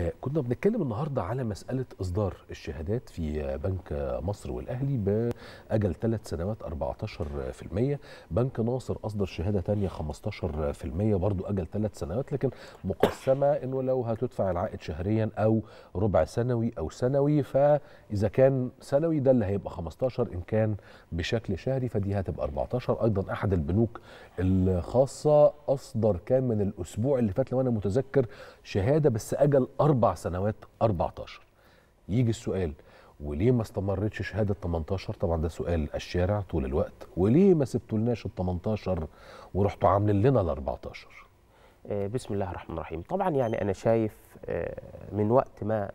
آه، كنا بنتكلم النهارده على مساله اصدار الشهادات في بنك مصر والاهلي باجل ثلاث سنوات 14% بنك ناصر اصدر شهاده ثانيه 15% برضو اجل ثلاث سنوات لكن مقسمه انه لو هتدفع العائد شهريا او ربع سنوي او سنوي فاذا كان سنوي ده اللي هيبقى 15 ان كان بشكل شهري فدي هتبقى 14 ايضا احد البنوك الخاصه اصدر كان من الاسبوع اللي فات لو انا متذكر شهاده بس اجل أربع سنوات 14 يجي السؤال وليه ما استمرتش شهاده 18 طبعا ده سؤال الشارع طول الوقت وليه ما سبتولناش ال 18 ورحتوا عاملين لنا ال 14 آه، بسم الله الرحمن الرحيم طبعا يعني انا شايف آه، من وقت ما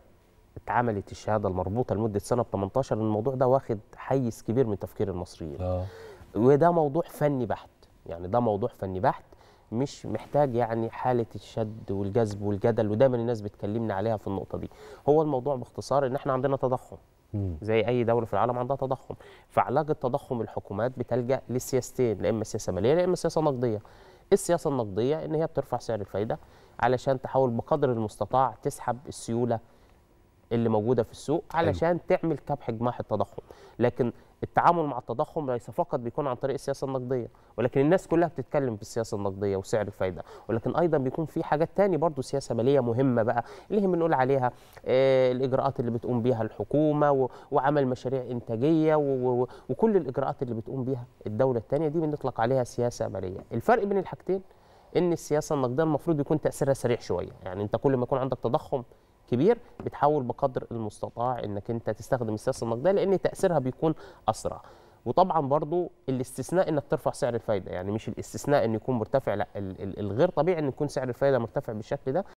اتعملت الشهاده المربوطه لمده سنه ب 18 الموضوع ده واخد حيز كبير من تفكير المصريين آه. وده موضوع فني بحت يعني ده موضوع فني بحت مش محتاج يعني حاله الشد والجذب والجدل ودايما الناس بتكلمنا عليها في النقطه دي هو الموضوع باختصار ان احنا عندنا تضخم زي اي دوله في العالم عندها تضخم فعلاج التضخم الحكومات بتلجا لسياستين لإما اما سياسه ماليه لإما اما سياسه نقديه السياسه النقديه ان هي بترفع سعر الفايده علشان تحاول بقدر المستطاع تسحب السيوله اللي موجوده في السوق علشان حلو. تعمل كبح جماح التضخم لكن التعامل مع التضخم ليس فقط بيكون عن طريق السياسه النقديه ولكن الناس كلها بتتكلم بالسياسه النقديه وسعر الفايده ولكن ايضا بيكون في حاجات تانية برضو سياسه ماليه مهمه بقى اللي هي بنقول عليها آه الاجراءات اللي بتقوم بيها الحكومه وعمل مشاريع انتاجيه وكل الاجراءات اللي بتقوم بيها الدوله الثانيه دي بنطلق عليها سياسه ماليه الفرق بين الحاجتين ان السياسه النقديه المفروض يكون تاثيرها سريع شويه يعني انت كل ما يكون عندك تضخم كبير بتحاول بقدر المستطاع انك انت تستخدم السياسه النقديه لان تاثيرها بيكون اسرع وطبعا برضو الاستثناء انك ترفع سعر الفايده يعني مش الاستثناء ان يكون مرتفع لا الغير طبيعي ان يكون سعر الفايده مرتفع بالشكل ده